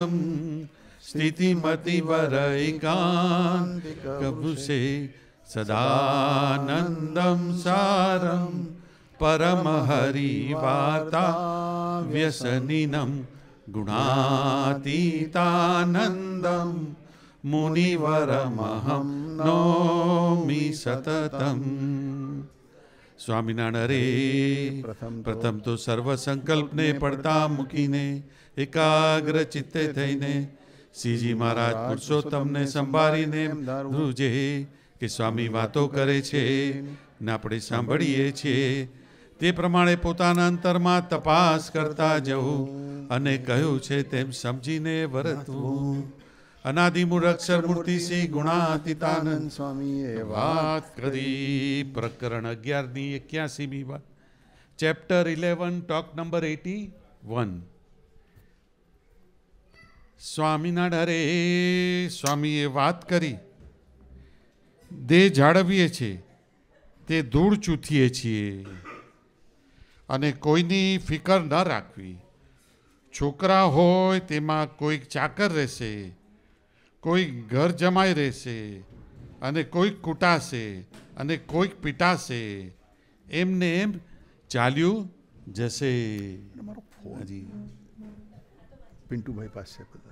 स्थिति मति वरिकांदिकभुषे सदानंदम सारम परम हरिवाता व्यसनिनम गुणातीतानंदम मुनिवरमहम नौमी सततम स्वामीनारे प्रथम प्रथम तो सर्वसंकल्प ने पढ़ता मुखी ने એકાગ્ર ચિત્તે થઈને શ્રીજી મહારાજ પુરુષોત્તમને સંભાળીને ધ્રુજે કે સ્વામી વાતો કરે છે ને આપણે સાંભળીએ છીએ તે પ્રમાણે પોતાના અંતરમાં તપાસ કરતા જવું અને કહ્યું છે તેમ સમજીને વર્તવું અનાદિમૂળ અક્ષર મૂર્તિ શ્રી ગુણાતીતાનંદ સ્વામીએ વાત કરી પ્રકરણ અગિયાર ની એક્યાસી એક્યાસીમી વાત chapter eleven talk number eighty one Swaminarayan ડરે સ્વામીએ વાત કરી દેહ જાળવીએ છીએ તે ધૂળ ચૂથીએ છીએ અને કોઈની ફિકર ન રાખવી છોકરા હોય તેમાં કોઈક ચાકર રહેશે કોઈક ઘર જમાઈ રહેશે અને કોઈક કૂટાશે અને કોઈક પીટાશે એમને એમ ચાલ્યું જશે મારો ફોન પિન્ટુભાઈ પાસે બધું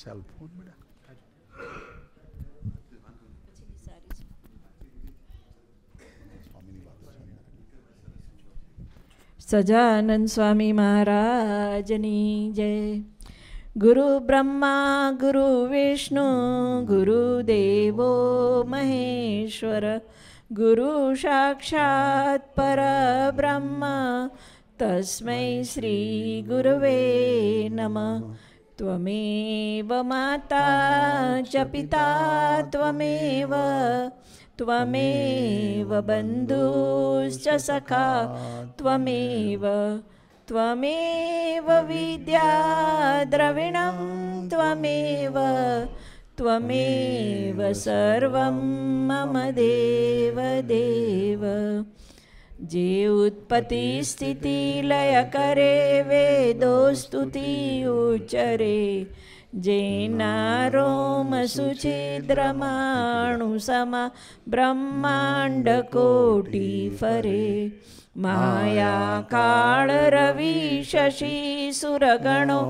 सेल फोन मिला सजानन स्वामी महाराज जय गुरु ब्रह्मा गुरु विष्णु गुरु देवो महेश्वर गुरु साक्षात् पर ब्रह्म श्री गुरुवे नमः त्वमेव माता च पिता त्वमेव त्वमेव बन्धुश्च सखा त्वमेव त्वमेव विद्या द्रविणं त्वमेव त्वमेव सर्वं मम देव देव। જે ઉત્પત્તિ સ્થિતિ લય કરે વેદો સ્તુતિ ઉચ્ચરે જેના રોમ સુછિદ્રમાણુ સમા બ્રહ્માંડ કોટી ફરે માયા કાળ રવિ શશી સુરગણો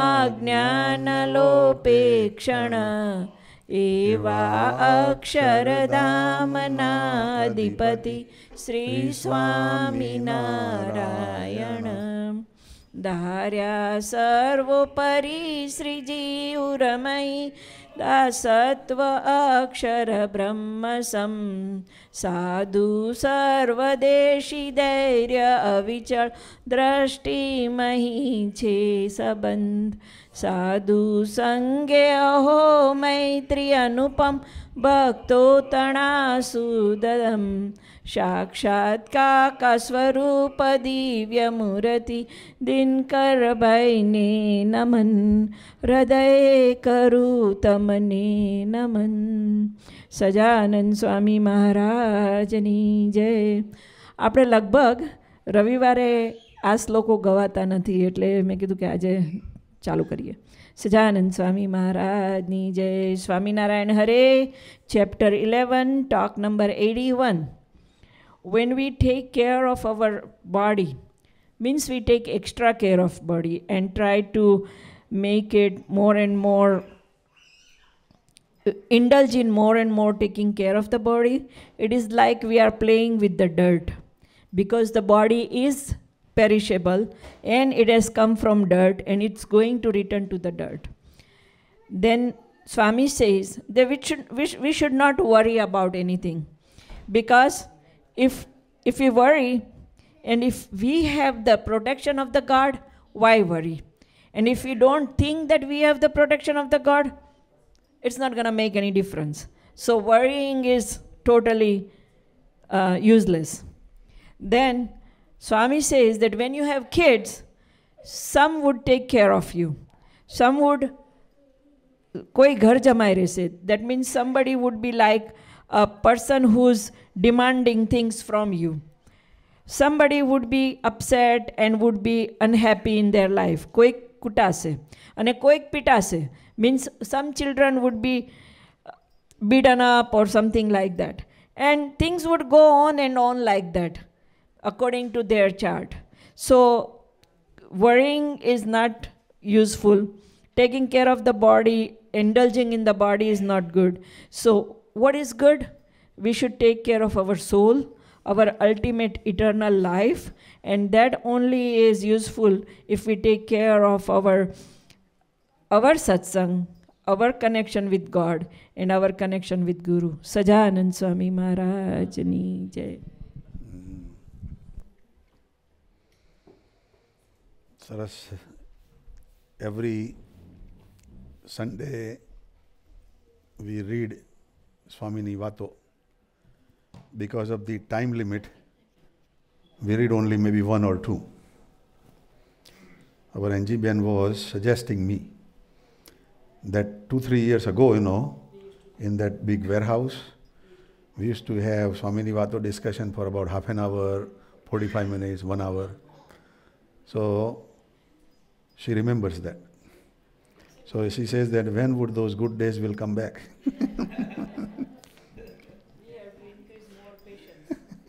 આજ્ઞાન લોપેક્ષણ એવા અક્ષરધામના અધિપતિ શ્રી સ્વામિનારાયણ ધાર્યા સર્વોપરી શ્રીજીવ રમય દાસત્વ અક્ષર બ્રહ્મસમ સાધુ સર્વદેશી ધૈર્ય અવિચળ દ્રષ્ટિ મહી છે સંબંધ સાધુ સંગે અહો મૈત્રી અનુપમ ભક્તો તણાસુદમ સાક્ષાત કાકા સ્વરૂપ દિવ્યમૂર્તિ દિનકર ભાઈને નમન હૃદય કરું તમને નમન સજાનંદ સ્વામી મહારાજની જય આપણે લગભગ રવિવારે આ શ્લોકો ગવાતા નથી એટલે મેં કીધું કે આજે ચાલુ કરીએ સજાનંદ સ્વામી મહારાજની જય સ્વામિનારાયણ હરે chapter eleven talk number eighty one when we take care of our body, means we take extra care of body and try to make it more and more uh, indulge in more and more taking care of the body it is like we are playing with the dirt because the body is perishable and it has come from dirt and it's going to return to the dirt then swami says that we should, we, sh we should not worry about anything because if if we worry and if we have the protection of the God, why worry? And if we don't think that we have the protection of the God, it's not going to make any difference. So worrying is totally uh, useless. Then Swami says that when you have kids, some would take care of you. Some would koi ghar jamai rese. That means somebody would be like a person who's demanding things from you. Somebody would be upset and would be unhappy in their life. કોઈક કૂટાશે અને કોઈક પીટાશે means some children would be uh, beaten up or something like that. And things would go on and on like that according to their chart. So worrying is not useful. Taking care of the body, indulging in the body is not good. So what is good? we should take care of our soul, our ultimate eternal life, and that only is useful if we take care of our, our satsang, our connection with God, and our connection with Guru. Sajanand Swami Maharaj Ni Jai. Saras, every Sunday we read Swami Vato because of the time limit, we read only maybe one or two. Our NGBN was suggesting me that two, three years ago, you know, in that big warehouse, we used to have Swamini Vato discussion for about half an hour, 45 minutes, one hour. So she remembers that. So she says that when would those good days will come back?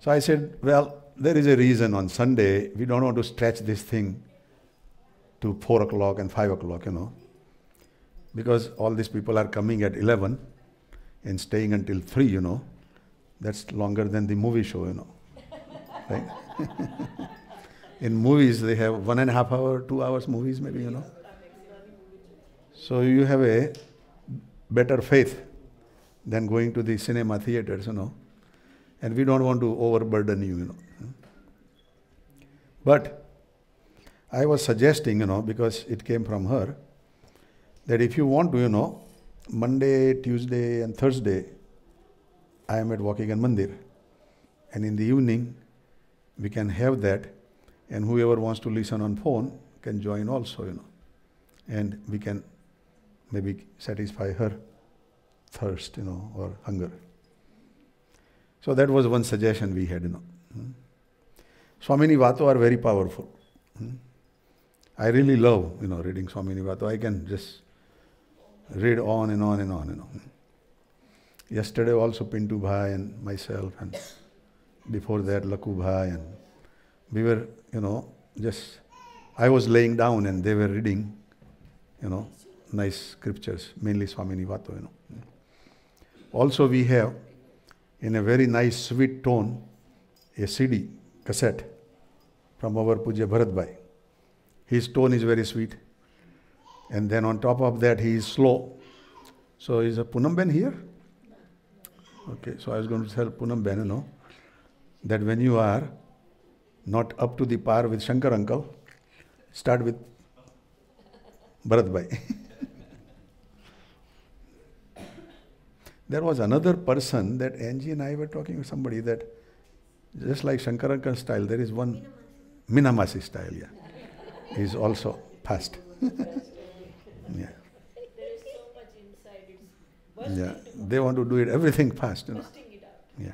so I said, Well, there is a reason on Sunday we don't want to stretch this thing to 4 o'clock and 5 o'clock, you know, because all these people are coming at 11 and staying until 3, you know. That's longer than the movie show, you know. Right? In movies, they have one and a half hour, two hours movies, maybe, you know. So you have a better faith than going to the cinema theaters, you know. And we don't want to overburden you, you know. But I was suggesting, you know, because it came from her, that if you want to, you know, Monday, Tuesday, and Thursday, I am at Waukegan Mandir. And in the evening, we can have that. And whoever wants to listen on phone can join also, you know. And we can maybe satisfy her thirst, you know, or hunger. So that was one suggestion we had, you know. Hmm? Swamini Vato are very powerful. Hmm? I really love, you know, reading Swamini Vato. I can just read on and on and on, you know. Hmm? Yesterday also Pintu Bhai and myself and before that Laku Bhai and we were, you know, just, I was laying down and they were reading, you know, nice scriptures, mainly Swamini Vato, you know. Hmm? Also we have in a very nice sweet tone a CD cassette from our puja Bharat Bhai. His tone is very sweet. And then on top of that he is slow. So is a Punam Ben here? Okay, so I was going to tell Punam Ben, you know, that when you are not up to the par with Shankar uncle, start with Bharat Bhai. there was another person that Angie and I were talking with somebody that just like Shankaran style, there is one Minamasi style, yeah. He's also fast. yeah. Yeah, they want to do it everything fast, you know. Yeah,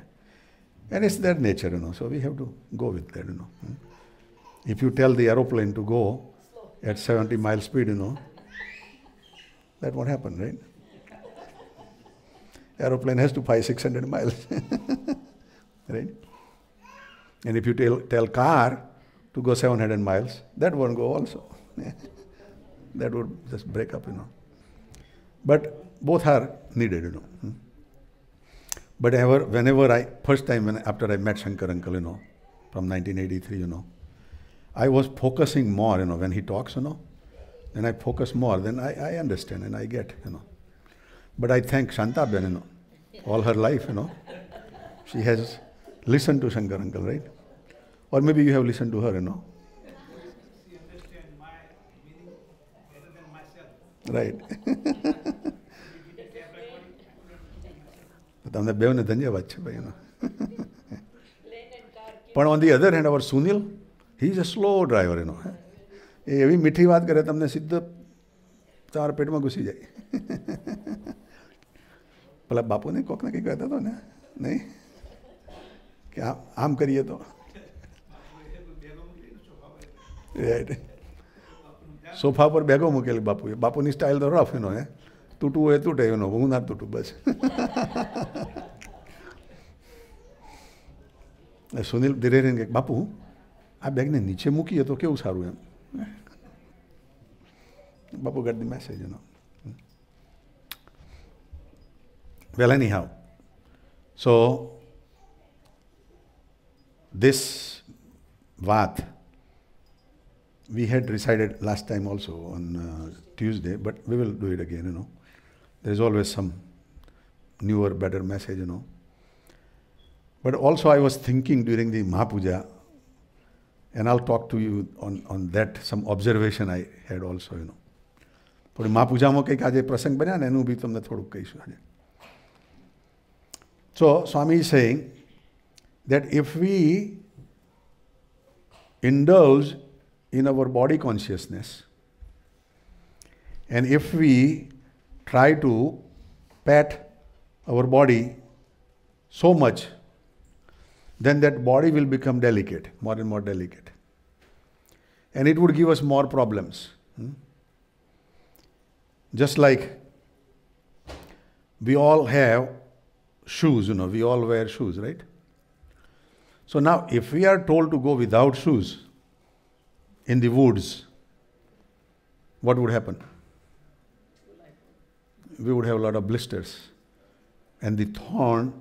and it's their nature, you know. So we have to go with that, you know. Hmm? If you tell the aeroplane to go at 70 mile speed, you know, that won't happen, right? aeroplane has to fly 600 miles. right? And if you tell, tell car to go 700 miles, that won't go also. that would just break up, you know. But both are needed, you know. Hmm? But ever, whenever I, first time when, after I met Shankar uncle, you know, from 1983, you know, I was focusing more, you know, when he talks, you know, then I focus more, then I, I understand and I get, you know. But I thank Shantabhen, you know, all her life, you know. She has listened to Shankar uncle, right? Or maybe you have listened to her, you know. Right. તમને બેવને ધન્યવાદ છે ભાઈ એનો પણ on the other hand our Sunil he is a slow driver એનો એ એવી મીઠી વાત કરે તમને સીધો ચાર પેટમાં ઘૂસી જાય પેલા બાપુને કોકને કંઈ કહેતા હતો ને નહીં કે આમ આમ કરીએ તો રાઈટ સોફા પર બેગો મૂકેલી બાપુએ બાપુની સ્ટાઇલ તો રફ એનો હે તૂટવું હોય તૂટે એનો હું ના તૂટું બસ સુનિલ ધીરે રહીને કે બાપુ આ બેગને નીચે મૂકીએ તો કેવું સારું એમ બાપુ ગઢ મેસેજ એનો Well, anyhow, so this Vat, we had recited last time also on uh, Tuesday, but we will do it again, you know. There is always some newer, better message, you know. But also, I was thinking during the Mahapuja, and I'll talk to you on, on that, some observation I had also, you know. થોડી મહાપૂજામાં કંઈક આજે પ્રસંગ બન્યા ને એનું બી તમને થોડુંક કહીશું આજે so, Swami is saying that if we indulge in our body consciousness and if we try to pat our body so much, then that body will become delicate, more and more delicate. And it would give us more problems. Hmm? Just like we all have shoes, you know, we all wear shoes, right? So now, if we are told to go without shoes in the woods, what would happen? We would have a lot of blisters, and the thorn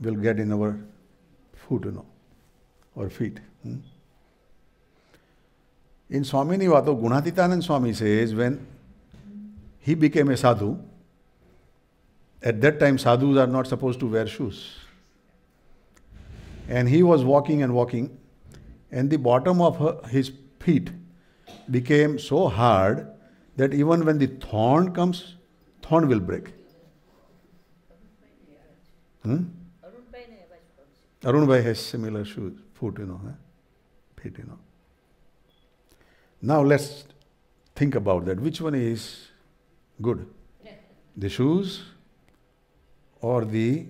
will get in our foot, you know, or feet. Hmm? In Swaminivato, Gunatitanand Swami says when he became a sadhu, at that time, sadhus are not supposed to wear shoes. And he was walking and walking, and the bottom of her, his feet became so hard that even when the thorn comes, thorn will break. Hmm? Arun Bhai has similar shoes, foot, you know, huh? feet, you know. Now let's think about that. Which one is good? The shoes or the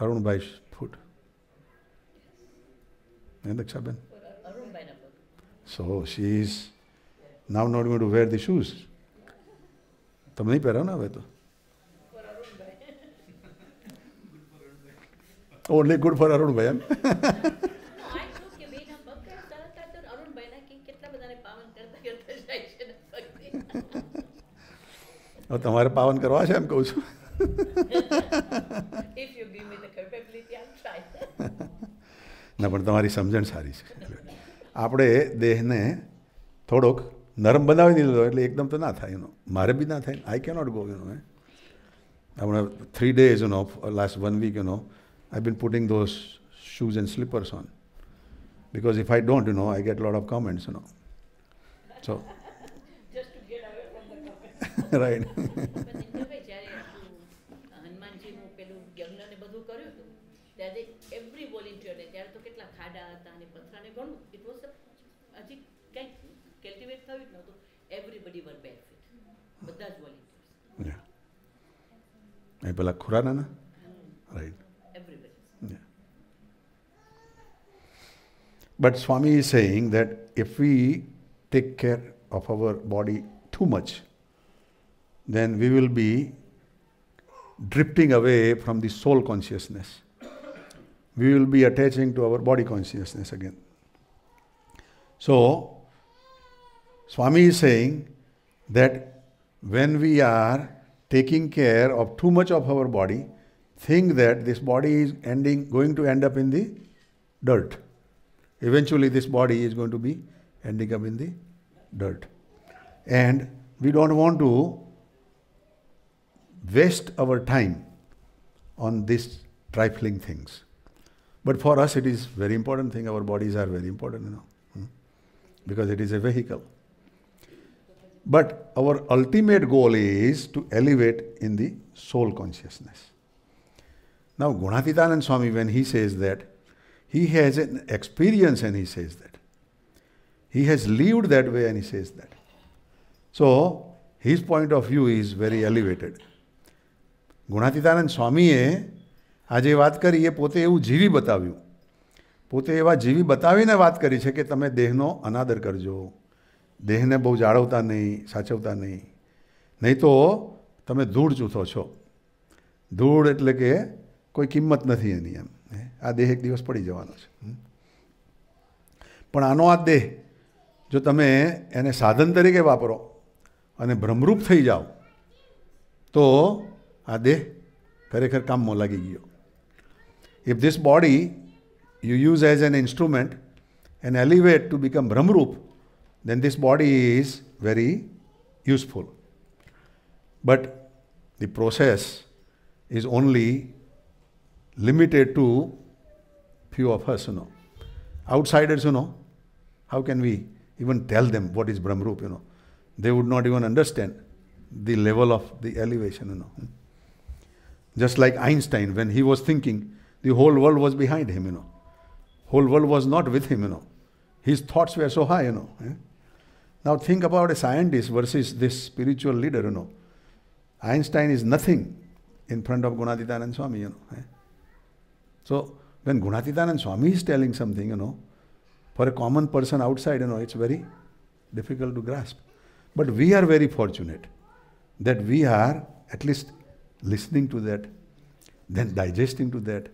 Arun Bhai's food. And Dakshaben. So she is now not going to wear the shoes. तुम नहीं पहरा ना वे तो only good for Arun भैया और तुम्हारे पावन करवा છે એમ કહું છું ના પણ તમારી સમજણ સારી છે આપણે દેહને થોડોક નરમ બનાવી દીધો એટલે એકદમ તો ના થાય એનો મારે બી ના થાય I cannot go you know હમણાં three days you know last one week you know I been putting those shoes and slippers on because if I don't, you know, I get a lot of comments, you know. So. Just to get away from the comments. right. but that's Yeah. Ay Khurana na? Right. Everybody. Yeah. But Swami is saying that if we take care of our body too much, then we will be drifting away from the soul consciousness. We will be attaching to our body consciousness again. So, Swami is saying that when we are taking care of too much of our body, think that this body is ending going to end up in the dirt. Eventually this body is going to be ending up in the dirt. And we don't want to waste our time on these trifling things. But for us, it is very important thing. Our bodies are very important, you know, hmm? because it is a vehicle. But our ultimate goal is to elevate in the soul consciousness. Now, Gunatitanand Swami, when he says that, he has an experience and he says that. He has lived that way and he says that. So, his point of view is very elevated. Gunatitanand સ્વામીએ આજે વાત કરી એ પોતે એવું જીવી બતાવ્યું પોતે એવા જીવી બતાવીને વાત કરી છે કે તમે દેહનો અનાદર કરજો દેહને બહુ જાળવતા નહીં સાચવતા નહીં નહીં તો તમે ધૂળ જૂથો છો ધૂળ એટલે કે કોઈ કિંમત નથી એની એમ આ દેહ એક દિવસ પડી જવાનો છે પણ આનો આ દેહ જો તમે એને સાધન તરીકે વાપરો અને ભ્રમરૂપ થઈ જાઓ તો આ દેહ ખરેખર કામમાં લાગી ગયો if this body you use as an instrument an elevate to become ભ્રમરૂપ then this body is very useful. But the process is only limited to few of us, you know. Outsiders, you know, how can we even tell them what is Brahmarup, you know? They would not even understand the level of the elevation, you know. Just like Einstein, when he was thinking, the whole world was behind him, you know. Whole world was not with him, you know. His thoughts were so high, you know. Eh? Now think about a scientist versus this spiritual leader, you know. Einstein is nothing in front of Gunatitanand Swami, you know. Eh? So when Gunatitanand Swami is telling something, you know, for a common person outside, you know, it's very difficult to grasp. But we are very fortunate that we are at least listening to that, then digesting to that,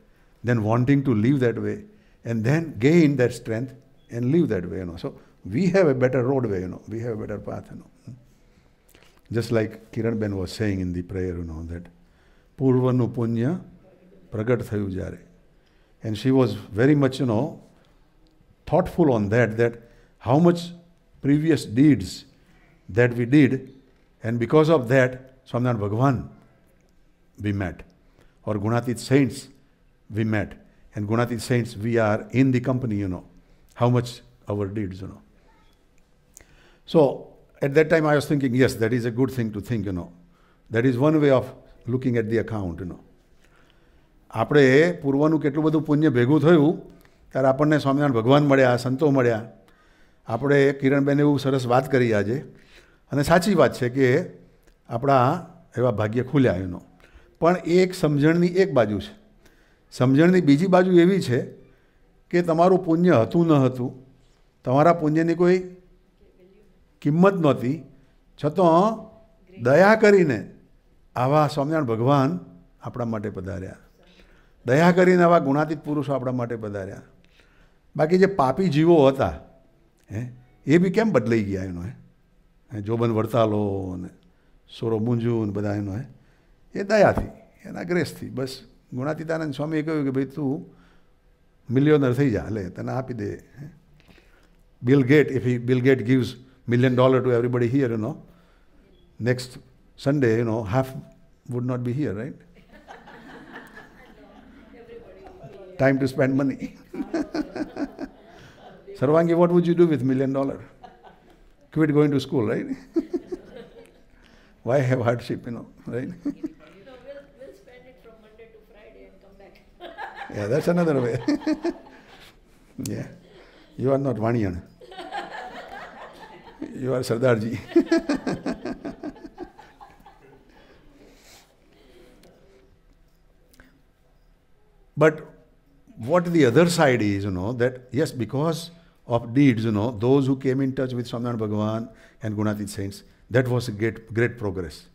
then wanting to live that way, and then gain that strength and live that way, you know. So we have a better roadway, you know, we have a better path, you know. Just like Kiran Ben was saying in the prayer, you know, that Purvanu Punya Pragat Thayujare, And she was very much, you know, thoughtful on that, that how much previous deeds that we did, and because of that, Swamnath Bhagavan we met, or Gunatit saints we met, and Gunatit saints we are in the company, you know, how much our deeds, you know. So at that time I was thinking, yes, that is a good thing to think, you know. That is one way of looking at the account, you know. આપણે પૂર્વનું કેટલું બધું પુણ્ય ભેગું થયું ત્યારે આપણને સ્વામિનારાયણ ભગવાન મળ્યા સંતો મળ્યા આપણે કિરણબેન એવું સરસ વાત કરી આજે અને સાચી વાત છે કે આપણા એવા ભાગ્ય ખુલ્યા એનો પણ એ એક સમજણની એક બાજુ છે સમજણની બીજી બાજુ એવી છે કે તમારું પુણ્ય હતું ન હતું તમારા પુણ્યની કોઈ કિંમત નહોતી છતાં દયા કરીને આવા સ્વામિનારાયણ ભગવાન આપણા માટે પધાર્યા દયા કરીને આવા ગુણાતીત પુરુષો આપણા માટે પધાર્યા બાકી જે પાપી જીવો હતા હે એ બી કેમ બદલાઈ ગયા એનો હે જોબન વડતાલો ને સોરો મુંજુ ને બધા એનો હે એ દયાથી એના ગ્રેસથી બસ ગુણાતીતાનંદ સ્વામીએ કહ્યું કે ભાઈ તું મિલિયોનર થઈ જા લે તને આપી દે Bill Gate if he Bill Gate gives million dollar to everybody here, you know. Next Sunday, you know, half would not be here, right? Time to spend money. Sarvangi, what would you do with million dollar? Quit going to school, right? Why have hardship, you know, right? we'll, we'll spend it from Monday to Friday and come back. yeah, that's another way. yeah. You are not Vanyan you are Sardarji. but what the other side is, you know, that yes, because of deeds, you know, those who came in touch with Swaminarayan Bhagavan and Gunatit saints, that was a great, great progress.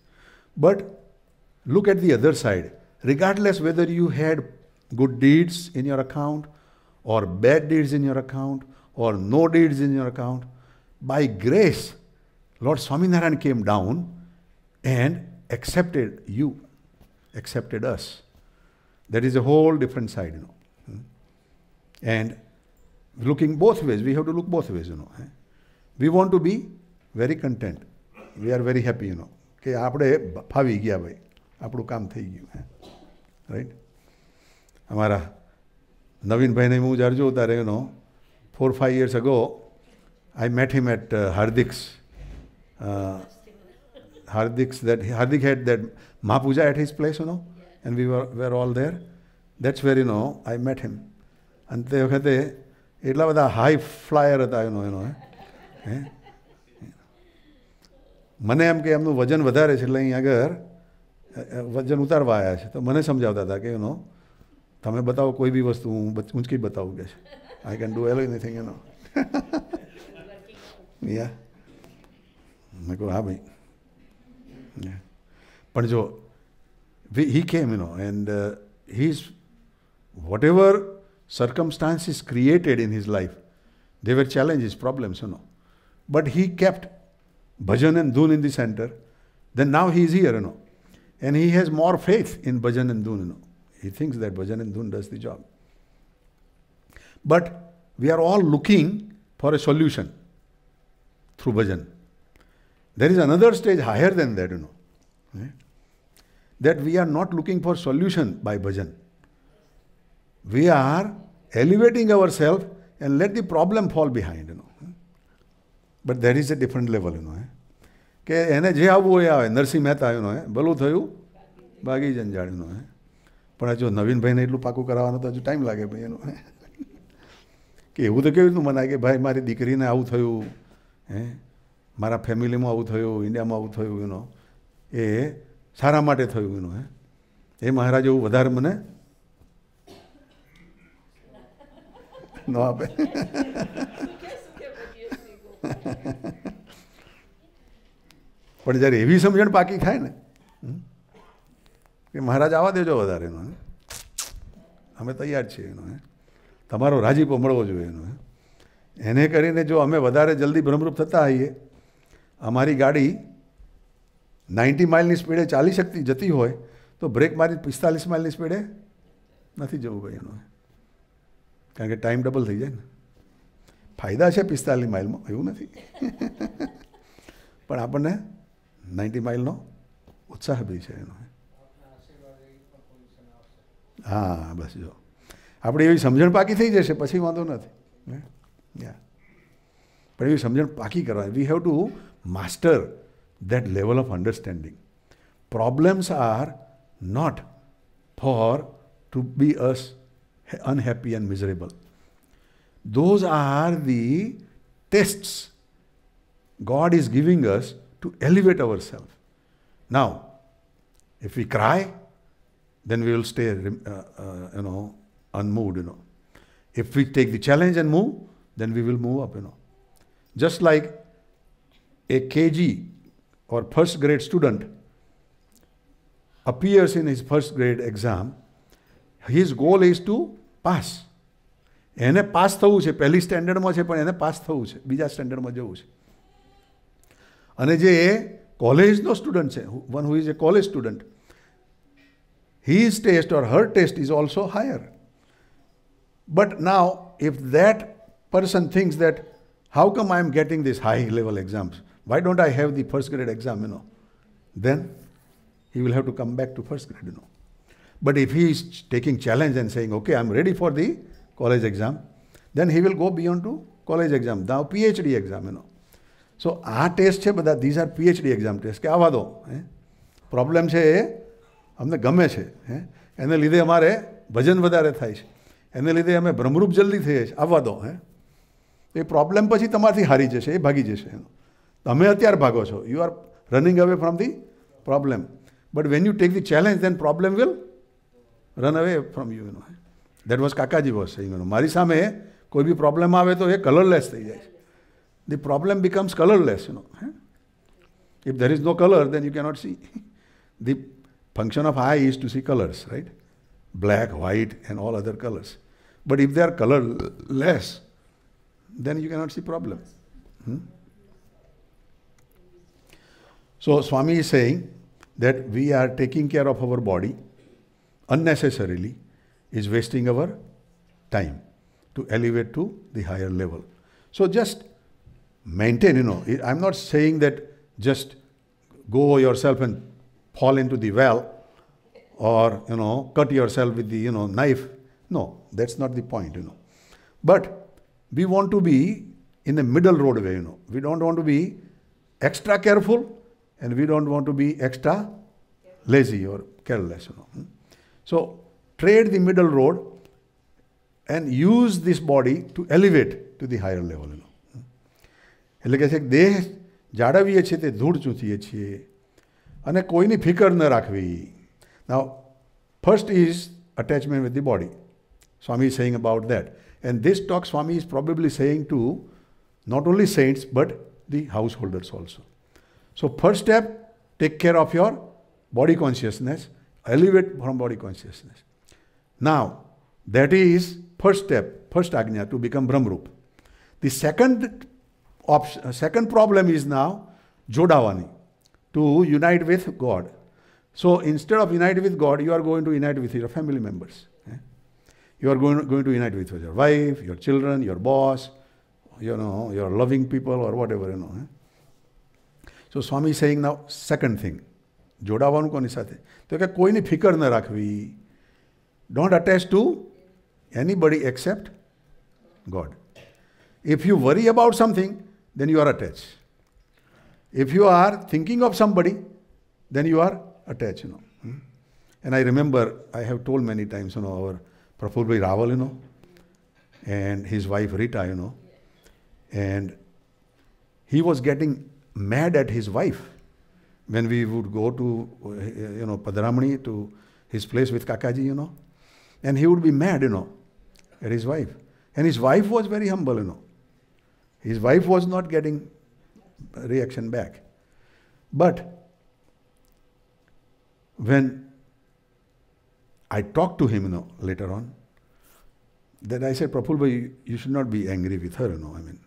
But look at the other side. Regardless whether you had good deeds in your account or bad deeds in your account or no deeds in your account, by grace, Lord Swaminarayan came down and accepted you, accepted us. That is a whole different side, you know. Hmm? And looking both ways, we have to look both ways, you know. Hmm? We want to be very content. We are very happy, you know. કે આપણે ફાવી ગયા ભાઈ આપણું કામ થઈ ગયું હે રાઈટ અમારા નવીનભાઈને હું જાણજો ત્યારે એનો four five years ago I met him at uh, Hardik's. Uh, Hardik's that Hardik had that Mahapuja at his place, you know, and we were, were all there. That's where, you know, I met him. And they were એટલા બધા high flyer હતા એનો એનો હે મને એમ કે એમનું વજન વધારે છે એટલે અહીં આગળ વજન ઉતારવા આવ્યા છે તો મને સમજાવતા હતા કે એનો તમે બતાવો કોઈ બી વસ્તુ હું ઊંચકી બતાવું કે છે I can do all anything એનો या मैं go, हाँ yeah. But so, we, he came, you know, and uh, he's, whatever circumstances created in his life, they were challenges, problems, you know. But he kept bhajan and dun in the center. Then now he is here, you know. And he has more faith in bhajan and dun, you know. He thinks that bhajan and dun does the job. But we are all looking for a solution. through bhajan. There is another stage higher than that, you know. Right? That we are not looking for solution by bhajan. We are elevating ourselves and let the problem fall behind, you know. But there is a different level, you know. કે એને જે આવવું એ આવે નરસિંહ મહેતા એનો હે ભલું થયું બાગી જંજાળીનો હે પણ હજુ નવીનભાઈને એટલું પાકું કરાવવાનો તો હજુ ટાઈમ લાગે ભાઈ એનો કે એવું તો કેવી રીતનું મનાય કે ભાઈ મારી દીકરીને આવું થયું હે મારા ફેમિલીમાં આવું થયું ઇન્ડિયામાં આવું થયું એનો એ સારા માટે થયું એનું હે એ મહારાજ એવું વધારે મને ન આપે પણ જ્યારે એવી સમજણ પાકી થાય ને કે મહારાજ આવવા દેજો વધારે એનો અમે તૈયાર છીએ એનો હે તમારો રાજીપો મળવો જોઈએ એનો હે એને કરીને જો અમે વધારે જલ્દી ભ્રમરૂપ થતા હોઈએ અમારી ગાડી નાઇન્ટી માઇલની સ્પીડે ચાલી શકતી જતી હોય તો બ્રેક મારી પિસ્તાલીસ માઇલની સ્પીડે નથી જવું ભાઈ એનું કારણ કે ટાઈમ ડબલ થઈ જાય ને ફાયદા છે પિસ્તાલીસ માઇલમાં એવું નથી પણ આપણને નાઇન્ટી માઇલનો ઉત્સાહ બી છે એનો હા બસ જો આપણે એવી સમજણ પાકી થઈ જશે પછી વાંધો નથી Yeah. but એવી સમજણ પાકી કરવાની we have to master that level of understanding problems are not unhappy and miserable. Those are the tests God is giving us to elevate ourselves. Now, if we cry, then we will stay, uh, uh, you know, unmoved, you know. If we take the challenge and move, then we will move up, you know. Just like a KG or first grade student appears in his first grade exam, his goal is to pass. એને pass થવું છે પહેલી સ્ટેન્ડર્ડમાં છે પણ એને pass થવું છે બીજા સ્ટેન્ડર્ડમાં જવું છે અને જે કોલેજનો સ્ટુડન્ટ છે one who is a college student his test or her test is also higher but now if that person thinks that how come I am getting these high level exams? Why don't I have the first grade exam, you know? Then he will have to come back to first grade, you know. But if he is taking challenge and saying, okay, I'm ready for the college exam, then he will go beyond to college exam, now PhD exam, you know. So our test, છે બધા these are PhD exam test કે આવા દો Problem problem છે એ અમને ગમે છે હે એને લીધે અમારે ભજન વધારે થાય છે એને લીધે અમે ભ્રમરૂપ જલ્દી થઈએ છીએ આવવા દો હે તો એ પ્રોબ્લેમ પછી તમારાથી હારી જશે એ ભાગી જશે તમે અત્યારે ભાગો છો you are running away from the problem but when you take the challenge then problem will run away from you you know that was was saying મારી સામે કોઈ બી પ્રોબ્લેમ આવે તો એ કલરલેસ થઈ જાય છે the problem becomes colourless you know if there is no colour then you cannot see the function of eye is to see colors, right? Black, white, and all other colors. But if they are colorless, then you cannot see problem. Hmm? So Swami is saying that we are taking care of our body unnecessarily is wasting our time to elevate to the higher level. So just maintain, you know, I'm not saying that just go yourself and fall into the well or, you know, cut yourself with the, you know, knife. No, that's not the point, you know. But we want to be in the middle roadway, you know. We don't want to be extra careful and we don't want to be extra lazy or careless, you know. Hmm? So trade the middle road and use this body to elevate to the higher level, you know. Hmm? એટલે કહે છે કે દેહ જાળવીએ છીએ તે ધૂળ ચૂંથીએ છીએ અને કોઈની ફિકર ન રાખવી now first is attachment with the body Swami saying about that and this talk Swami is probably saying to not only saints but the householders also. So, first step, take care of your body consciousness, elevate from body consciousness. Now, that is first step, first agnya to become Brahmrup. The second option, uh, second problem is now Jodavani, to unite with God. So instead of unite with God, you are going to unite with your family members you are going, going to unite with your wife, your children, your boss, you know, your loving people or whatever, you know. So Swami is saying now, second thing, જોડાવાનું કોની સાથે તો કે કોઈની ફિકર ન રાખવી don't attach to anybody except God if you worry about something then you are attach if you are thinking of somebody, then you are attached, you know. Hmm? And I remember, I have told many times, you know, our Praful Bhai Rawal, you know, and his wife Rita, you know. And he was getting mad at his wife when we would go to, you know, Padramani to his place with Kakaji, you know. And he would be mad, you know, at his wife. And his wife was very humble, you know. His wife was not getting reaction back. But when I talked to him you know, later on. Then I said, Praful bhai, you, you should not be angry with her, you know, I mean.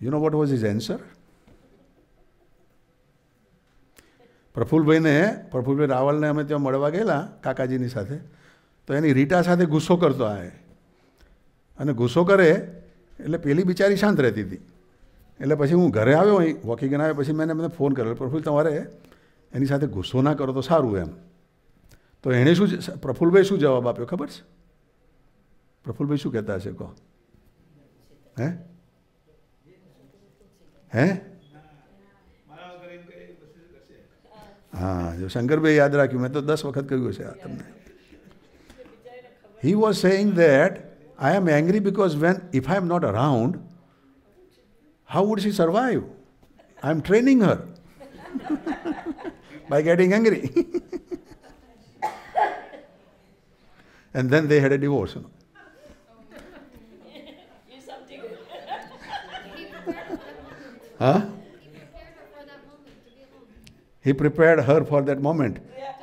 You know what was his answer? પ્રફુલભાઈને પ્રફુલભાઈ રાવલને અમે ત્યાં મળવા ગયેલા કાકાજીની સાથે તો એની રીટા સાથે ગુસ્સો કરતો આવે અને ગુસ્સો કરે એટલે પેલી બિચારી શાંત રહેતી હતી એટલે પછી હું ઘરે આવ્યો અહીં વોકિંગન આવ્યા પછી મેં મને ફોન કર્યો પ્રફુલ તમારે એની સાથે ગુસ્સો ના કરો તો સારું એમ तो एणे शू प्रफुल भाई शू जवाब આપ્યો ખબર છે પ્રફુલ ભાઈ શું કહેતા હશે કો હે હે હે મારો ગરી એમ કે બસ કેસે હા શંકરભાઈ યાદ રાખી મે તો 10 વખત કહીયો છે આ તમને he was saying that I am angry because when if I am not around how would she survive I am training her by getting angry and then they had a divorce. You know. huh? He prepared her for that moment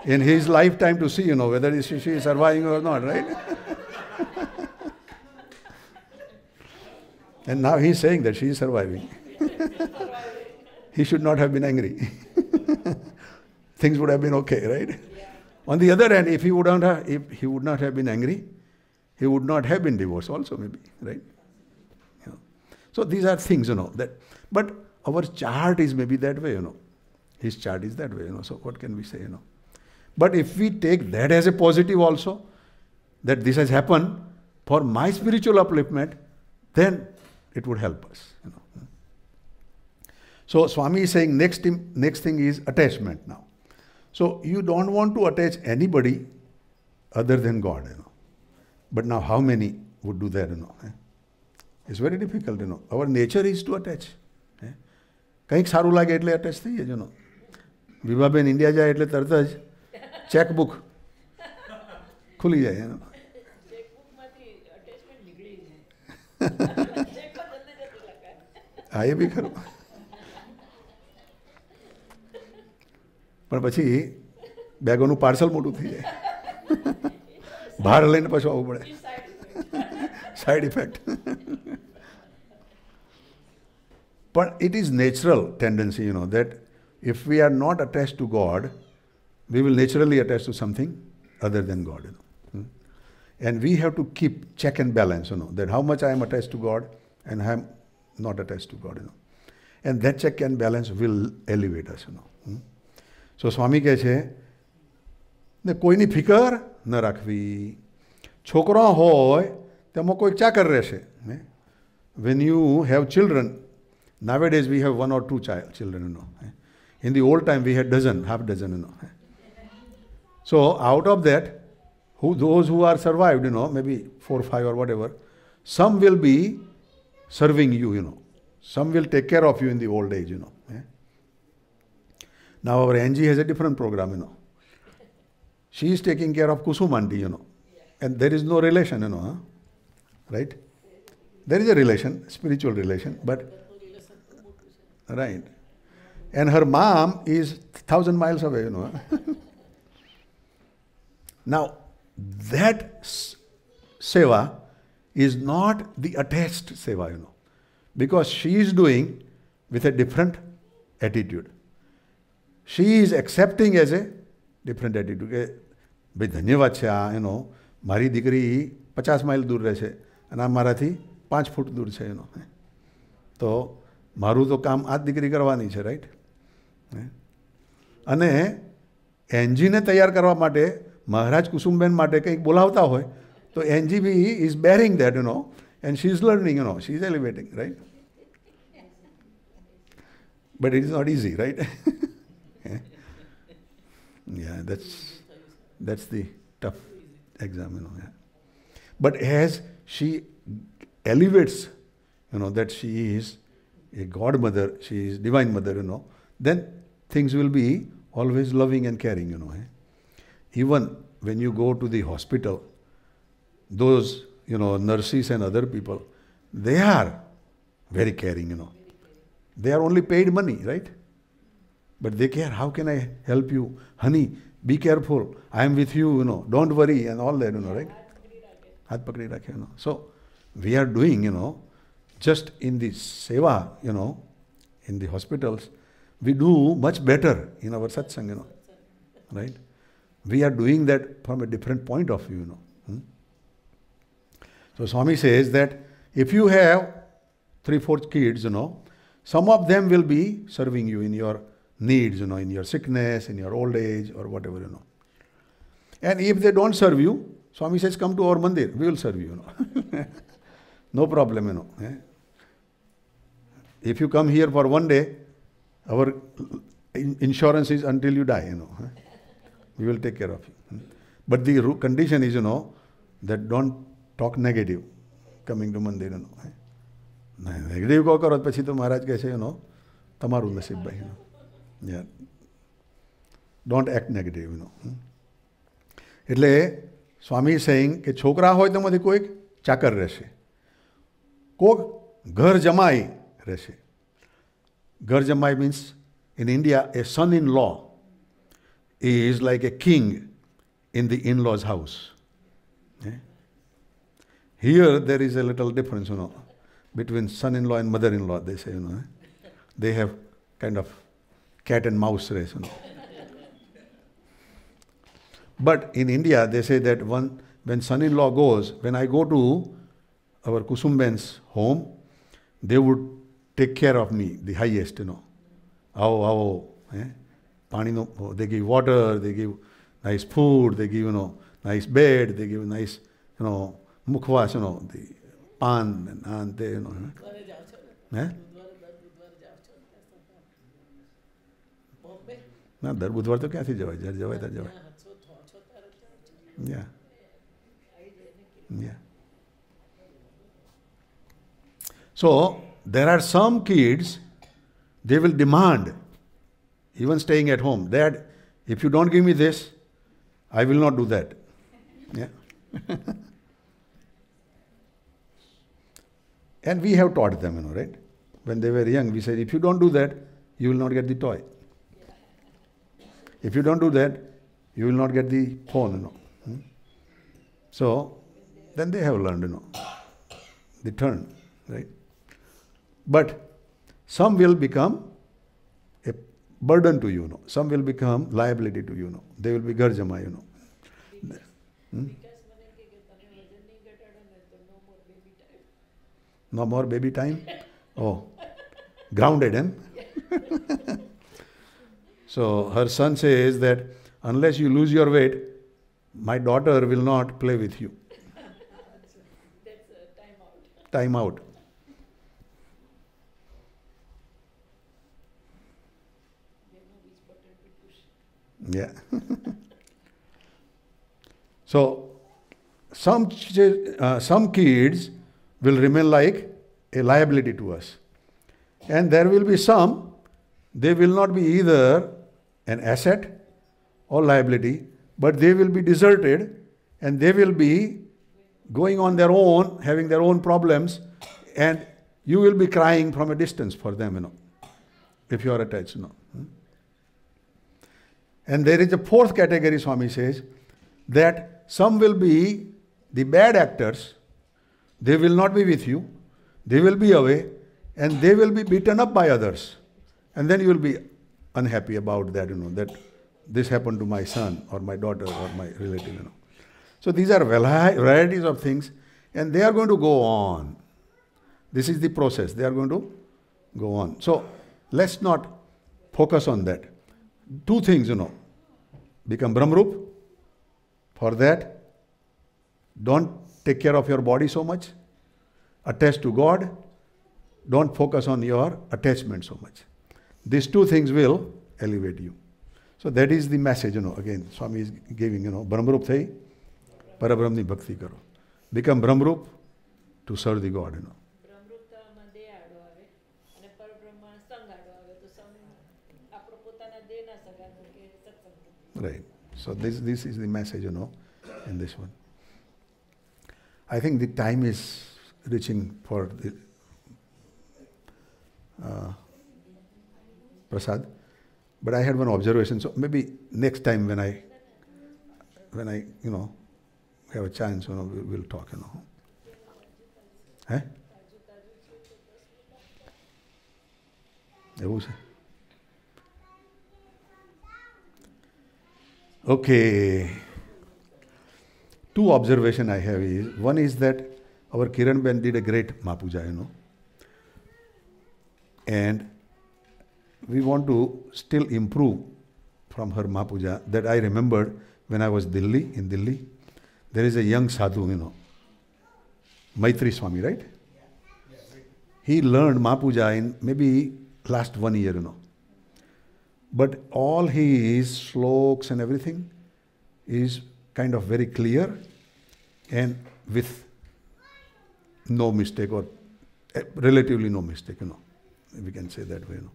in his lifetime to see, you know, whether she, she is surviving or not, right? and now he's saying that she is surviving. he should not have been angry. Things would have been okay, right? On the other hand, if he would not have, if he would not have been angry, he would not have been divorced also maybe, right? So these are things, you know, that, but our chart is maybe that way, you know. His chart is that way, you know, so what can we say, you know? But if we take that as a positive also, that this has happened for my spiritual upliftment, then it would help us, you know. So Swami is saying next, next thing is attachment now. So you don't want to attach anybody other than God, you know. But now how many would do that, you know? It's very difficult, you know. Our nature is to attach. Eh? કંઈક સારું લાગે એટલે attach થઈએ જનો વિભાબેન India જાય એટલે તરત જ ચેકબુક ખુલી જાય એનો હા એ બી ખરું और પછી બેગોનું પાર્સલ મોડું થઈ જાય બહાર લઈને પછી આવવું પડે સાઇડ ઇફેક્ટ પણ it is natural tendency you know that if we are not attach to God we will naturally attach to something other than God and we have to keep check and balance you know that how much I am attach to God and I am not attach to God and that check and balance will elevate us you know so Swami કહે છે ને કોઈની ફિકર ન રાખવી છોકરો હોય તેમાં કોઈ ચાકર રહેશે ને when you have children nowadays we have one or two child children no in the old time we had dozen half dozen no so out of that who those who are survived, you know, maybe four, five or whatever, some will be serving you, you know. Some will take care of you in the old age, you know. Yeah? Now our NG has a different program, you know. She is taking care of Kusumandi, you know. And there is no relation, you know, huh? right? There is a relation, spiritual relation, but right. And her mom is thousand miles away, you know. now that seva is not the attached seva, you know, because she is doing with a different attitude. She is accepting as a different attitude કે ભાઈ ધન્યવાદ છે આ એનો મારી દીકરી પચાસ mile દૂર રહે છે અને આ મારાથી પાંચ ફૂટ દૂર છે એનો તો મારું તો કામ આ જ દીકરી કરવાની છે રાઈટ અને એનજીને તૈયાર કરવા માટે મહારાજ કુસુમબેન માટે કંઈક બોલાવતા હોય તો એનજી be is bearing that you know and she is learning you know she is elevating right but it is not easy right Yeah, that's that's the tough exam, you know. Yeah. But as she elevates, you know, that she is a godmother, she is divine mother, you know, then things will be always loving and caring, you know. Eh? Even when you go to the hospital, those, you know, nurses and other people, they are very caring, you know. They are only paid money, right? But they care, how can I help you? Honey, be careful. I am with you, you know. Don't worry and all that, you know, right? So we are doing, you know, just in the seva, you know, in the hospitals, we do much better in our satsang, you know. Right? We are doing that from a different point of view, you know. Hmm? So Swami says that if you have three, four kids, you know, some of them will be serving you in your needs, you know, in your sickness, in your old age, or whatever, you know. And if they don't serve you, Swami says, come to our mandir, we will serve you, you know. no problem, you know. Eh? If you come here for one day, our insurance is until you die, you know. Eh? We will take care of you. But the condition is, you know, that don't talk negative coming to mandir, you know. Eh? Negative કહો કરો Maharaj તો મહારાજ કહે છે એનો તમારું yeah. Don't act negative no એટલે Swami saying કે છોકરા હોય તેમાંથી કોઈક ચાકર રહેશે કોક ઘર જમાઈ રહેશે ઘર જમાઈ means in India a son in law is like a king in the in laws house here there is a little difference you know between son in law and mother in law they say you know they have kind of cat and mouse race. You know. but in India, they say that one, when son-in-law goes, when I go to our Kusumben's home, they would take care of me, the highest, you know. Ow, ow, eh? Panino, they give water, they give nice food, they give, you know, nice bed, they give nice, you know, mukhwas, you know, the pan and, and they, you know. Eh? Yeah. So there are some kids, they will demand, even staying at home, that if you don't give me this, I will not do that. Yeah. and we have taught them, you know, right? When they were young, we said, if you don't do that, you will not get the toy. If you don't do that, you will not get the phone, you know. Hmm? So, then they have learned, you know, the turn, right? But some will become a burden to you, you know. Some will become liability to you, you know. They will be garjama, you know. hmm? no more baby time? Oh, grounded, eh? So her son says that unless you lose your weight, my daughter will not play with you. That's a time out. Time out. Yeah. so some uh, some kids will remain like a liability to us, and there will be some they will not be either an asset or liability, but they will be deserted and they will be going on their own, having their own problems, and you will be crying from a distance for them, you know, if you are attached, you know. Hmm? And there is a fourth category, Swami says, that some will be the bad actors, they will not be with you, they will be away, and they will be beaten up by others. And then you will be unhappy about that, you know, that this happened to my son or my daughter or my relative, you know. So these are varieties of things and they are going to go on. This is the process. They are going to go on. So let's not focus on that. Two things, you know. Become Brahmarup. For that, don't take care of your body so much. Attach to God. Don't focus on your attachment so much. These two things will elevate you. So that is the message, you know, again, Swami is giving, you know, Brahmarup Thai, Parabrahmni Bhakti Karo. Become Brahmarup to serve the God, you know. Right. So this this is the message, you know, in this one. I think the time is reaching for the uh, Prasad. But I had one observation, so maybe next time when I, when I, you know, have a chance, you know, we, we'll talk, you know. eh? એવું છે okay two observation I have is one is that our Kiranben did a great માપુજા you know we want to still improve from her Ma Puja that I remembered when I was Delhi, in Delhi. There is a young sadhu, you know, Maitri Swami, right? He learned Ma Puja in maybe last one year, you know. But all his sloks and everything is kind of very clear and with no mistake or eh, relatively no mistake, you know. We can say that way, you know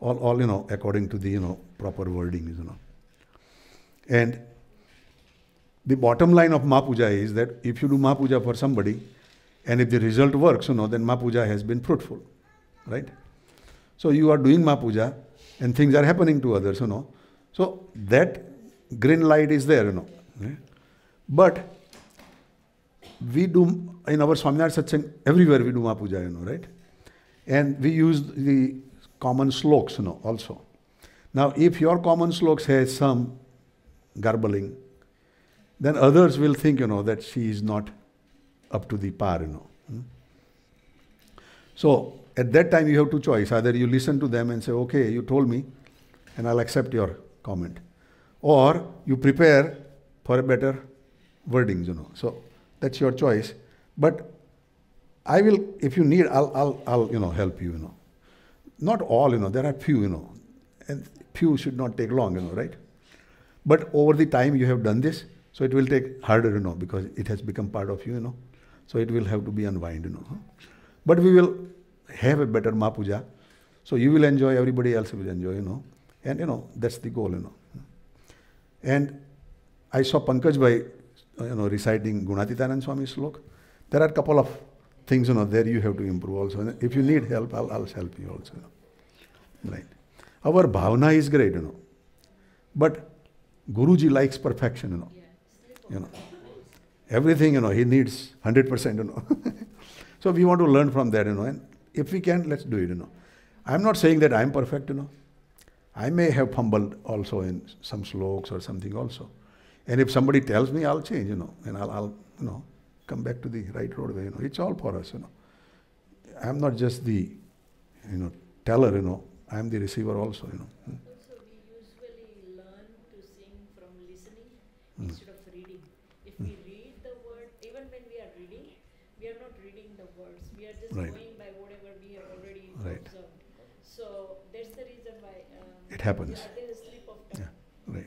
all, all you know, according to the you know proper wording, you know. And the bottom line of Mapuja is that if you do Mapuja for somebody, and if the result works, you know, then Mapuja has been fruitful, right? So you are doing Mapuja, and things are happening to others, you know. So that green light is there, you know. Eh? But we do in our Swaminarayan Satsang everywhere we do Mapuja, you know, right? And we use the common sloks, you know, also. Now, if your common sloks has some garbling, then others will think, you know, that she is not up to the par, you know. Hmm? So, at that time you have two choice. Either you listen to them and say, okay, you told me, and I'll accept your comment. Or you prepare for a better wordings, you know. So, that's your choice. But I will, if you need, I'll, I'll, I'll you know, help you, you know not all, you know, there are few, you know, and few should not take long, you know, right? But over the time you have done this, so it will take harder, you know, because it has become part of you, you know. So it will have to be unwind, you know. But we will have a better ma puja, So you will enjoy, everybody else will enjoy, you know. And, you know, that's the goal, you know. And I saw Pankaj by, you know, reciting Gunatitanand Swami's slok. There are a couple of things are not there you have to improve also. If you need help, I'll, I'll help you also. Right. Our bhavana is great, you know. But Guruji likes perfection, you know. You know. Everything, you know, he needs 100%, you know. so we want to learn from that, you know. And if we can, let's do it, you know. I'm not saying that I'm perfect, you know. I may have fumbled also in some sloks or something also. And if somebody tells me, I'll change, you know, and I'll, I'll you know, come back to the right road. You know, it's all for us. You know, I'm not just the, you know, teller. You know, I'm the receiver also. You know. Also, we usually learn to sing from listening hmm. instead of reading. If we hmm. read the word, even when we are reading, we are not reading the words. We are just right. going by whatever we have already observed. So that's the reason why um, it happens. Yeah, right.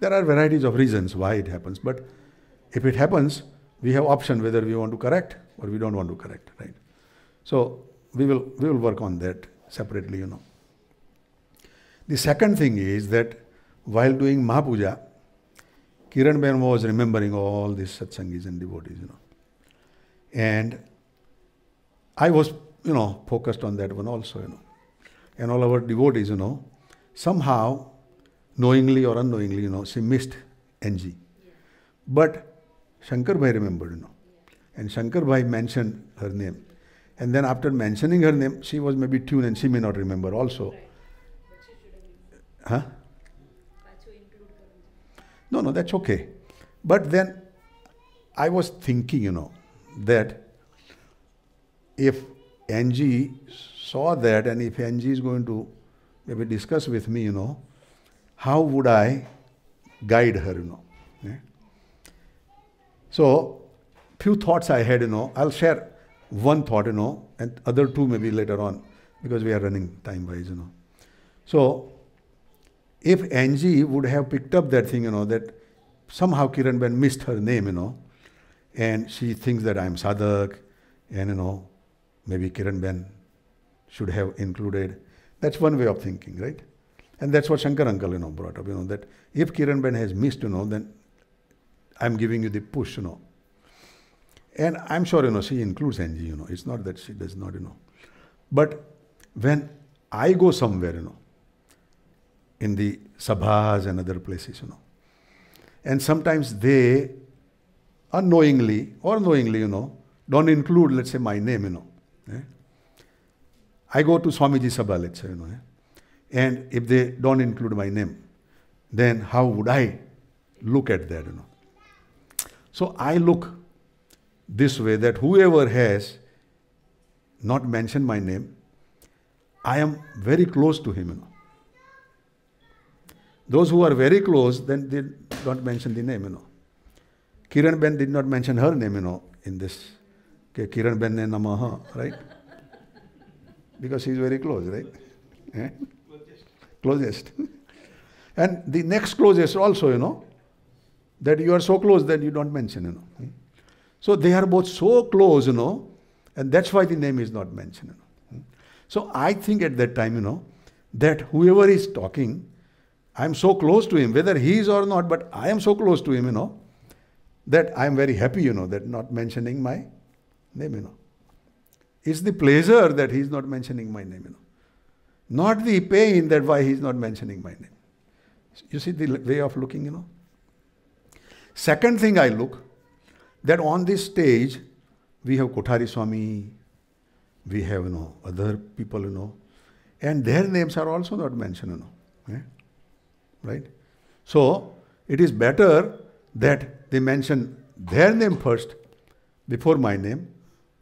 There are varieties of reasons why it happens, but if it happens, we have option whether we want to correct or we don't want to correct, right? So we will, we will work on that separately, you know. The second thing is that while doing Mahapuja, Kiran Ben was remembering all these satsangis and devotees, you know. And I was, you know, focused on that one also, you know. And all our devotees, you know, somehow, knowingly or unknowingly, you know, she missed NG. Yeah. But Shankar Bhai remembered, you know. And Shankar Bhai mentioned her name. And then after mentioning her name, she was maybe tuned and she may not remember also. Right. Huh? No, no, that's okay. But then I was thinking, you know, that if Angie saw that and if Angie is going to maybe discuss with me, you know, how would I guide her, you know? Yeah? So, few thoughts I had, you know. I'll share one thought, you know, and other two maybe later on because we are running time wise, you know. So, if Angie would have picked up that thing, you know, that somehow Kiran Ben missed her name, you know, and she thinks that I'm Sadak, and you know, maybe Kiran Ben should have included. That's one way of thinking, right? And that's what Shankar uncle, you know, brought up, you know, that if Kiran Ben has missed, you know, then I'm giving you the push, you know. And I'm sure, you know, she includes Angie, you know. It's not that she does not, you know. But when I go somewhere, you know, in the sabhas and other places, you know, and sometimes they unknowingly or knowingly, you know, don't include, let's say, my name, you know. Eh? I go to Swamiji Sabha, let's say, you know. Eh? And if they don't include my name, then how would I look at that, you know? So I look this way that whoever has not mentioned my name, I am very close to him. You know. Those who are very close, then they don't mention the name, you know. Kiran Ben did not mention her name, you know, in this. Okay, Kiran Ben ne namaha, right? Because she's very close, right? Eh? Closest. closest. and the next closest also, you know, that you are so close that you don't mention, you know. So they are both so close, you know, and that's why the name is not mentioned. You know. So I think at that time, you know, that whoever is talking, I am so close to him, whether he is or not, but I am so close to him, you know, that I am very happy, you know, that not mentioning my name, you know. It's the pleasure that he is not mentioning my name, you know. Not the pain that why he is not mentioning my name. You see the way of looking, you know. Second thing I look that on this stage we have Kothari Swami, we have you know other people you know, and their names are also not mentioned you know, eh? right? So it is better that they mention their name first before my name,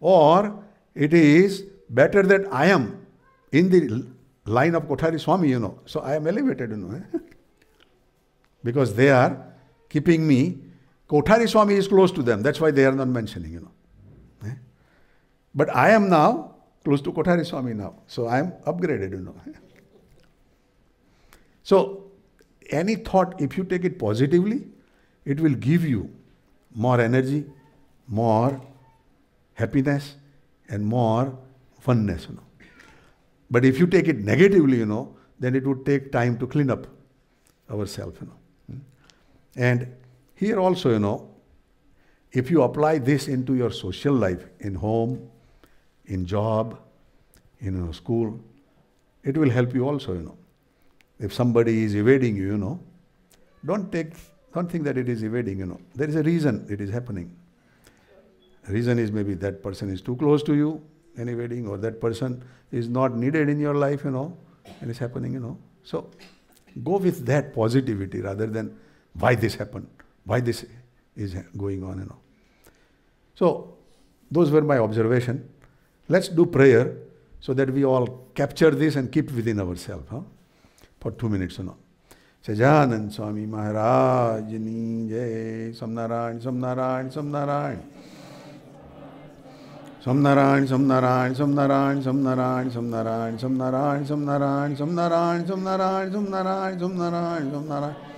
or it is better that I am in the line of Kothari Swami, you know. So I am elevated, you know. Eh? because they are keeping me, Kothari Swami is close to them. That's why they are not mentioning, you know. Eh? But I am now close to Kothari Swami now. So I am upgraded, you know. So any thought, if you take it positively, it will give you more energy, more happiness, and more funness, you know. But if you take it negatively, you know, then it would take time to clean up ourselves, you know. And here also, you know, if you apply this into your social life, in home, in job, in you know, school, it will help you also, you know. If somebody is evading you, you know, don't take, don't think that it is evading, you know. There is a reason it is happening. Reason is maybe that person is too close to you and evading, or that person is not needed in your life, you know, and it's happening, you know. So go with that positivity rather than why this happened, why this is going on and all. So those were my observation. Let's do prayer so that we all capture this and keep within ourselves huh? for two minutes or not. Sahajanand Swami Maharaj नी Jai Swaminarayan Swaminarayan Swaminarayan Swaminarayan Swaminarayan Swaminarayan Swaminarayan Swaminarayan Swaminarayan Swaminarayan Swaminarayan Swaminarayan Swaminarayan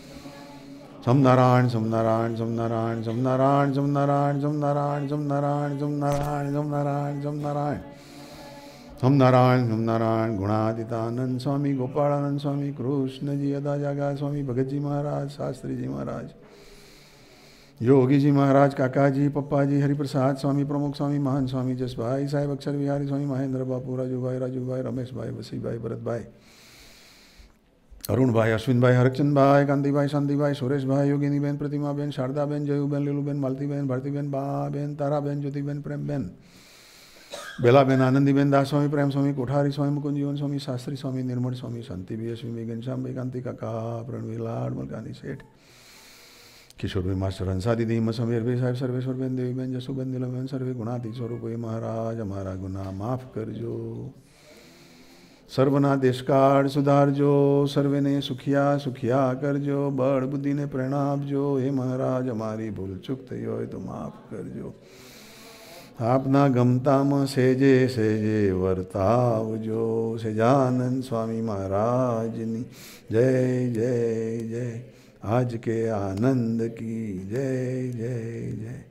Swaminarayan Swaminarayan Swaminarayan Swaminarayan Swaminarayan Swaminarayan Swaminarayan Swaminarayan Swaminarayan Swaminarayan Swaminarayan Swaminarayan Gunatitanand Swami Gopalanand Swami Krishna ji अदा जागा स्वामी भगत जी महाराज शास्त्री जी महाराज योगी जी महाराज काका जी पप्पा जी हरिप्रसाद स्वामी प्रमुख स्वामी महान स्वामी जस भाई साहेब अक्षर बिहारी स्वामी महेंद्र बापू राजू भाई राजू भाई रमेश भाई वसी भाई भरत भाई अरुण भाई अश्विन भाई हरचंद भाई गांधी भाई शांति भाई सुरेश भाई योगिनी बहन प्रतिमा बहन शारदा बहन जयू बहन लीलू बहन मालती बहन भारती बहन बा बहन तारा बहन ज्योति बहन प्रेम बहन बेला बहन आनंदी बहन दास स्वामी प्रेम स्वामी कोठारी स्वामी मुकुंद जीवन स्वामी शास्त्री स्वामी निर्मल स्वामी शांति भी अश्विन भी घनश्याम भाई कांति काका प्रणवी लाड मलकानी सेठ किशोर भी मास्टर हंसा दीदी हिम्मत समी अरभी साहेब सर्वेश्वर बहन देवी बहन जसू बहन दिलो बहन सर्वे गुणाती महाराज हमारा गुना माफ कर जो सर्वना देश काल सुधार जो सर्वे ने सुखिया सुखिया कर जो बड़ बुद्धि ने प्रणाम जो हे महाराज हमारी भूल चुक थी हो तो माफ कर जो आपना गमता म सेजे सेजे वर्ताव जो सेजानंद स्वामी महाराज नी जय जय जय आज के आनंद की जय जय जय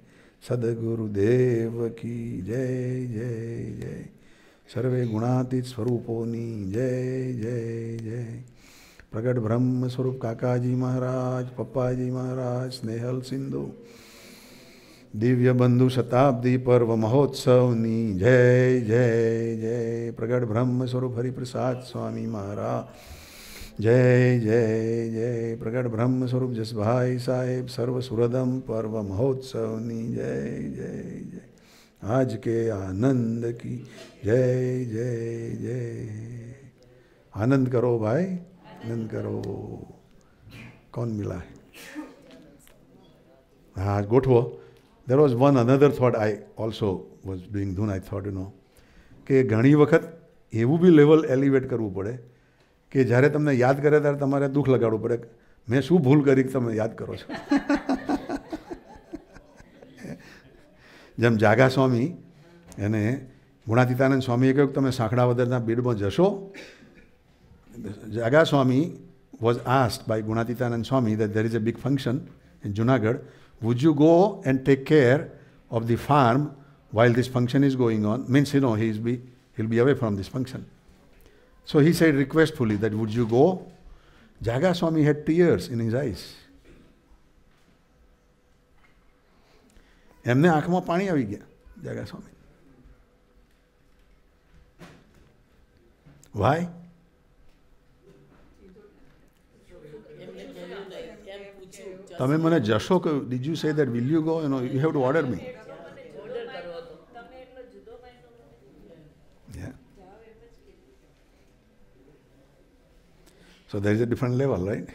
सदगुरुदेव की जय जय जय सर्वे गुणातीत स्वरूपोनी जय जय जय प्रगट ब्रह्म स्वरूप काका जी महाराज पप्पा जी महाराज स्नेहल सिंधु दिव्य बंधु शताब्दी पर्व महोत्सव नी जय जय जय प्रगट ब्रह्म स्वरूप हरिप्रसाद स्वामी महाराज जय जय जय प्रगट ब्रह्म स्वरूप जस भाई साहेब सर्व सुरदम पर्व नी जय जय जय आज કે આનંદ કી જય જય જય આનંદ કરો ભાઈ આનંદ કરો कौन મિલા હા ગોઠવો there was one another thought I also was being ધૂન આઈ થોટ નો કે ઘણી વખત એવું બી લેવલ એલિવેટ કરવું પડે કે જ્યારે તમને યાદ કરે ત્યારે તમારે દુઃખ લગાડવું પડે મેં શું ભૂલ કરી તમે યાદ કરો છો જેમ જાગા સ્વામી એને ગુણાતીતાનંદ સ્વામીએ કહ્યું તમે સાંકડા વદરના બીડમાં જશો Jaga Swami was asked by Gunatitanand Swami that there is a big function in Junagadh would you go and take care of the farm while this function is going on, means you know he is be he'll be away from this function. So he said requestfully that would you go? Jagaswamy had tears in his eyes. એમને આંખમાં પાણી આવી ગયા જાગા સ્વામી Y તમે મને જશો કે ડીજ you say that will you go you know you have to order me So there is a different level, right?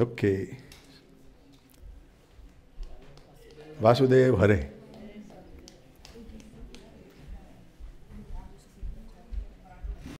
okay. Vasudev Hare